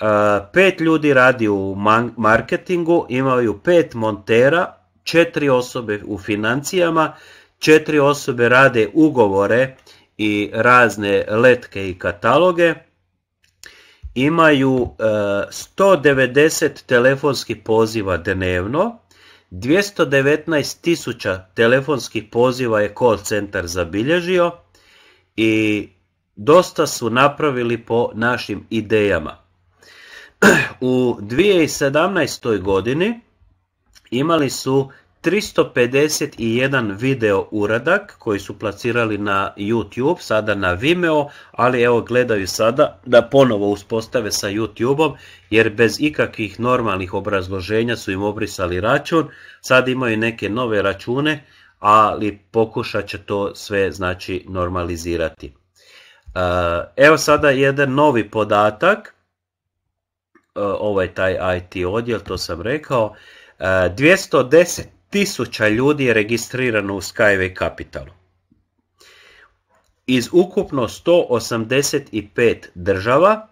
5 e, ljudi radi u marketingu, imaju 5 montera, 4 osobe u financijama, 4 osobe rade ugovore i razne letke i kataloge, imaju 190 e, telefonskih poziva dnevno, 219 tisuća telefonskih poziva je call centar zabilježio i dosta su napravili po našim idejama. U 2017. godini imali su 351 video uradak koji su placirali na YouTube, sada na Vimeo, ali evo gledaju sada da ponovo uspostave sa YouTubeom jer bez ikakvih normalnih obrazloženja su im obrisali račun, sad imaju neke nove račune, ali pokušat će to sve znači normalizirati. Eh, evo sada jedan novi podatak, eh, ovaj taj IT odjel, to sam rekao, 210 eh, tisuća ljudi je registrirano u Skyway Capitalu. Iz ukupno 185 država,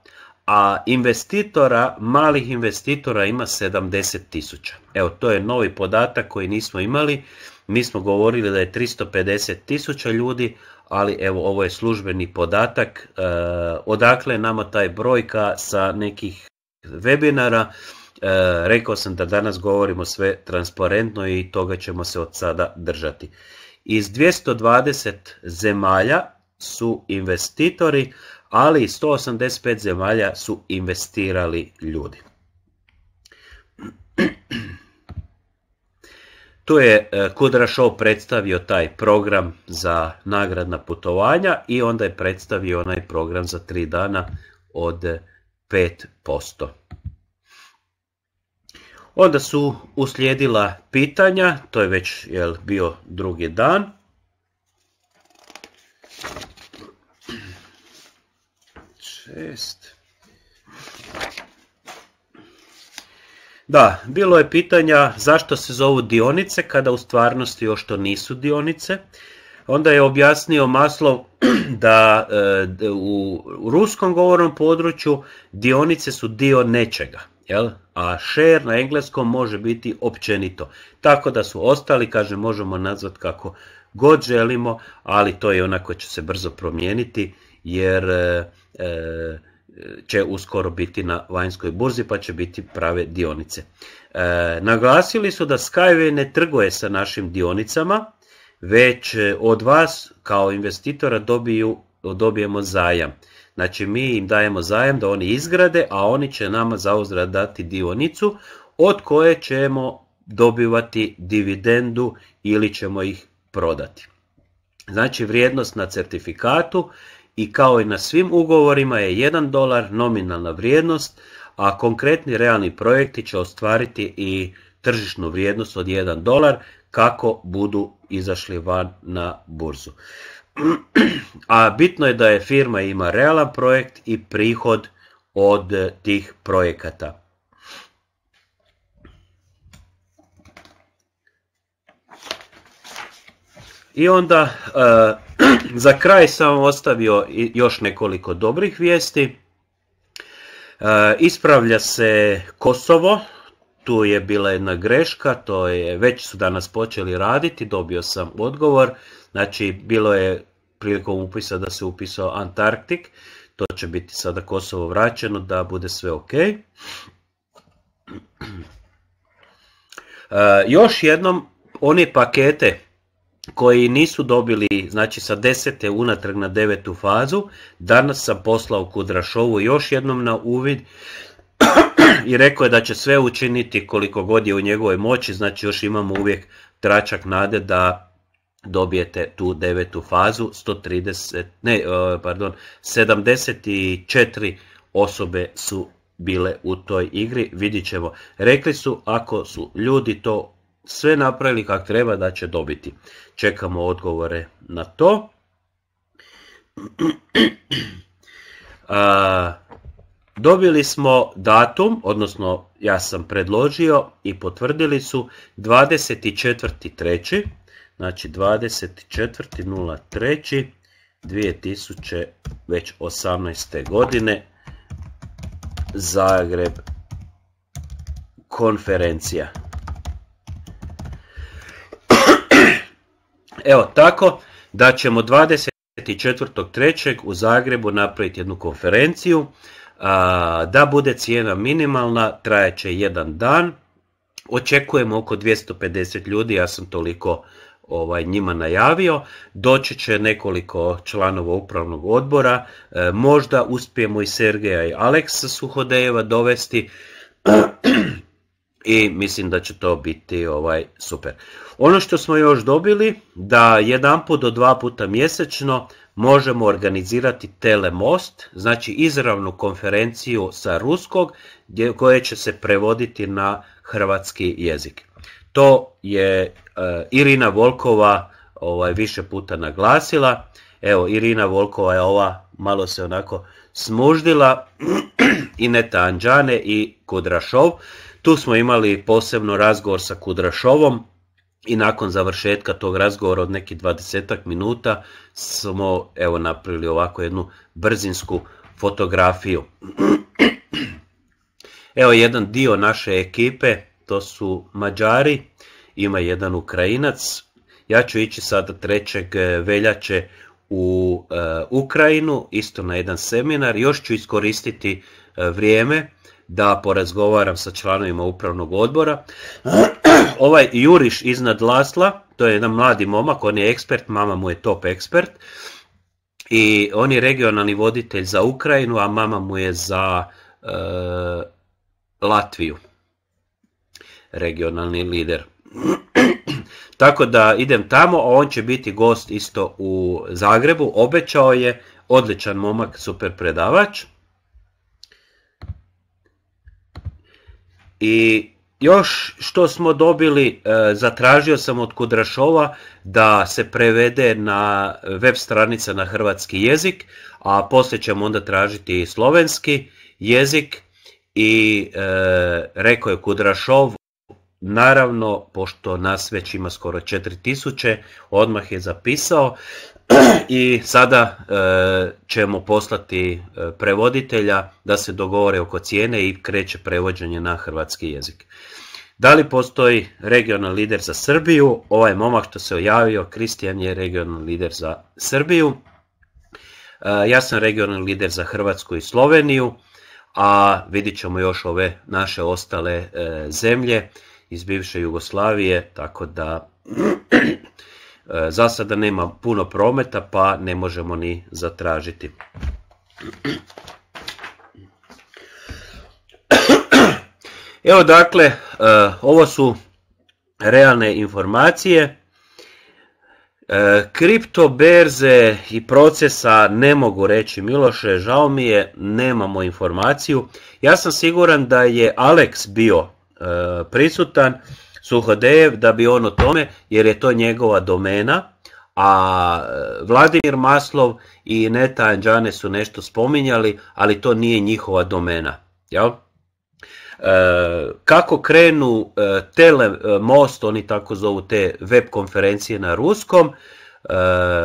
a investitora, malih investitora ima 70 tisuća. Evo, to je novi podatak koji nismo imali. Mi smo govorili da je 350 tisuća ljudi, ali evo ovo je službeni podatak. Odakle odakle nama taj brojka sa nekih webinara E, rekao sam da danas govorimo sve transparentno i toga ćemo se od sada držati. Iz 220 zemalja su investitori, ali 185 zemalja su investirali ljudi. Tu je e, Kudra predstavio taj program za nagradna putovanja i onda je predstavio onaj program za tri dana od 5%. Onda su uslijedila pitanja, to je već jel, bio drugi dan. Da, bilo je pitanja zašto se zovu dionice kada u stvarnosti još to nisu dionice. Onda je objasnio Maslov da e, u ruskom govornom području dionice su dio nečega. Jel? A share na engleskom može biti općenito. Tako da su ostali, kažem, možemo nazvati kako god želimo, ali to je ona koja će se brzo promijeniti jer e, e, će uskoro biti na vanjskoj burzi pa će biti prave dionice. E, naglasili su da Skyway ne trguje sa našim dionicama, već od vas kao investitora dobiju, dobijemo zajam. Znači mi im dajemo zajem da oni izgrade, a oni će nama uzrad dati dionicu od koje ćemo dobivati dividendu ili ćemo ih prodati. Znači vrijednost na certifikatu i kao i na svim ugovorima je 1 dolar nominalna vrijednost, a konkretni realni projekti će ostvariti i tržišnu vrijednost od 1 dolar kako budu izašli van na burzu a bitno je da je firma ima realan projekt i prihod od tih projekata. I onda eh, za kraj sam ostavio još nekoliko dobrih vijesti. Eh, ispravlja se Kosovo, tu je bila jedna greška, to je već su danas počeli raditi, dobio sam odgovor. Znači, bilo je prilikom upisa da se upisao Antarktik, to će biti sada Kosovo vraćeno, da bude sve ok. E, još jednom, one pakete koji nisu dobili, znači sa desete unatrag na devetu fazu, danas sam poslao Kudrašovu još jednom na uvid i rekao je da će sve učiniti koliko god je u njegovoj moći, znači još imamo uvijek tračak nade da dobijete tu devetu fazu, 130, ne, e, pardon, 74 osobe su bile u toj igri, vidit ćemo. Rekli su ako su ljudi to sve napravili kako treba da će dobiti. Čekamo odgovore na to. dobili smo datum, odnosno ja sam predložio i potvrdili su 24.3. Znači 24.03.2018. 2000, već godine, Zagreb, konferencija. Evo tako da ćemo 24.03. u Zagrebu napraviti jednu konferenciju. Da bude cijena minimalna, trajeće jedan dan. Očekujemo oko 250 ljudi, ja sam toliko ovaj njima najavio. Doći će nekoliko članova upravnog odbora, e, možda uspijemo i Sergeja i Aleksa Suhodejeva dovesti i mislim da će to biti ovaj super. Ono što smo još dobili, da jedan put do dva puta mjesečno možemo organizirati telemost, znači izravnu konferenciju sa ruskog koje će se prevoditi na hrvatski jezik. To je e, Irina Volkova ovaj više puta naglasila. Evo, Irina Volkova je ova malo se onako smuždila i andžane i Kudrašov. Tu smo imali posebno razgovor sa Kudrašovom i nakon završetka tog razgovora od nekih 20 minuta smo evo napravili ovako jednu brzinsku fotografiju. Evo jedan dio naše ekipe to su Mađari, ima jedan Ukrajinac. Ja ću ići sada 3. E, veljače u e, Ukrajinu, isto na jedan seminar. Još ću iskoristiti e, vrijeme da porazgovaram sa članovima upravnog odbora. ovaj Juriš iznad Lasla, to je jedan mladi momak, on je ekspert, mama mu je top ekspert. I on je regionalni voditelj za Ukrajinu, a mama mu je za Latviju regionalni lider. Tako da idem tamo, a on će biti gost isto u Zagrebu. Obećao je, odličan momak, super predavač. I još što smo dobili, e, zatražio sam od Kudrašova da se prevede na web stranica na hrvatski jezik, a poslije ćemo onda tražiti i slovenski jezik i e, rekao je Kudrašov Naravno, pošto nas već ima skoro 4000, odmah je zapisao i sada e, ćemo poslati e, prevoditelja da se dogovore oko cijene i kreće prevođenje na hrvatski jezik. Da li postoji regionalni lider za Srbiju? Ovaj momak što se ojavio, Kristijan je regionalni lider za Srbiju. E, ja sam regionalni lider za Hrvatsku i Sloveniju, a vidit ćemo još ove naše ostale zemlje iz bivše Jugoslavije, tako da eh, za sada nema puno prometa pa ne možemo ni zatražiti. Evo dakle, eh, ovo su realne informacije. Eh, kripto berze i procesa ne mogu reći Miloše, žao mi je, nemamo informaciju. Ja sam siguran da je Alex bio E, prisutan Suhodejev da bi on o tome, jer je to njegova domena, a e, Vladimir Maslov i Neta Anđane su nešto spominjali, ali to nije njihova domena. Jel? E, kako krenu tele, most, oni tako zovu te web konferencije na ruskom,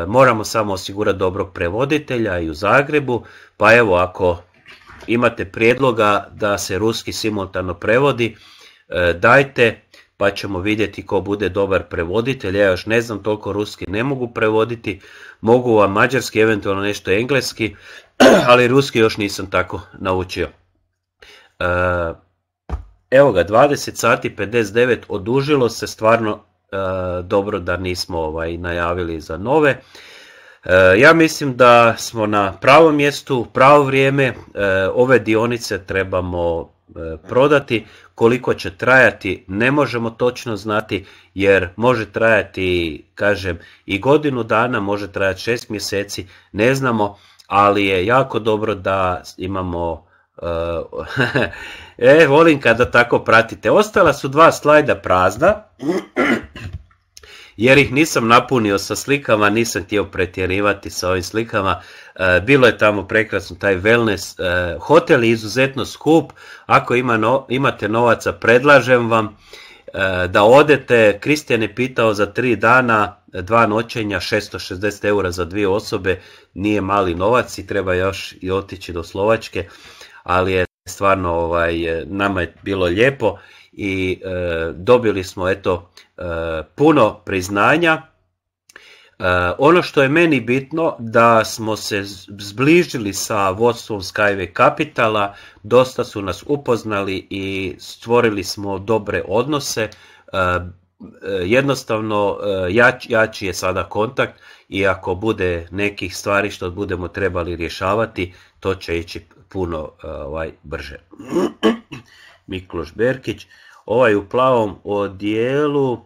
moramo samo osigurati dobrog prevoditelja i u Zagrebu, pa evo ako imate prijedloga da se ruski simultano prevodi, E, dajte pa ćemo vidjeti ko bude dobar prevoditelj. Ja još ne znam, toliko ruski ne mogu prevoditi. Mogu vam mađarski, eventualno nešto engleski, ali ruski još nisam tako naučio. E, evo ga, 20 sati 59 odužilo se, stvarno e, dobro da nismo ovaj, najavili za nove. Ja mislim da smo na pravom mjestu, pravo vrijeme, ove dionice trebamo E, prodati, koliko će trajati ne možemo točno znati jer može trajati kažem i godinu dana, može trajati šest mjeseci, ne znamo, ali je jako dobro da imamo e, e volim kada tako pratite. Ostala su dva slajda prazna, jer ih nisam napunio sa slikama, nisam htio pretjerivati sa ovim slikama, E, bilo je tamo prekrasno taj wellness e, hotel izuzetno skup ako ima imate novaca predlažem vam e, da odete Kristijan je pitao za tri dana dva noćenja 660 eura za dvije osobe nije mali novac i treba još i otići do Slovačke ali je stvarno ovaj, nama je bilo lijepo i dobili smo eto puno priznanja Eh, ono što je meni bitno da smo se zbližili sa vodstvom Skyway Capitala, dosta su nas upoznali i stvorili smo dobre odnose. Eh, eh, jednostavno jači je sada kontakt i ako bude nekih stvari što budemo trebali rješavati, to će ići puno ovaj, brže. Mikloš Berkić, ovaj u plavom odijelu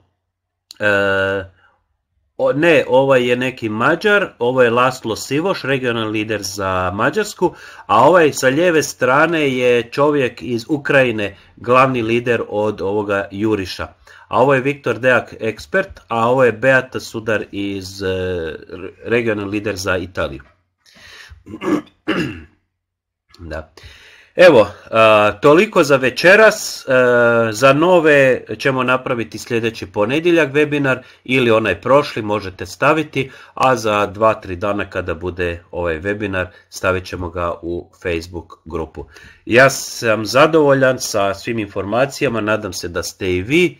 ne, ovaj je neki Mađar, ovo je Laslo Sivoš, regionalni lider za Mađarsku, a ovaj sa lijeve strane je čovjek iz Ukrajine, glavni lider od ovoga Juriša. A ovo je Viktor Deak, ekspert, a ovo je Beata Sudar iz e, regionalni lider za Italiju. da. Evo, toliko za večeras. Za nove ćemo napraviti sljedeći ponedjeljak webinar ili onaj prošli možete staviti, a za 2-3 dana kada bude ovaj webinar stavit ćemo ga u Facebook grupu. Ja sam zadovoljan sa svim informacijama, nadam se da ste i vi.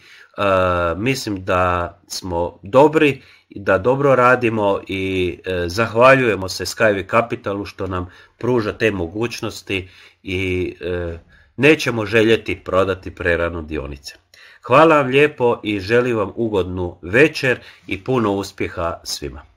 Mislim da smo dobri da dobro radimo i e, zahvaljujemo se Skyvi Capitalu što nam pruža te mogućnosti i e, nećemo željeti prodati prerano dionice. Hvala vam lijepo i želim vam ugodnu večer i puno uspjeha svima.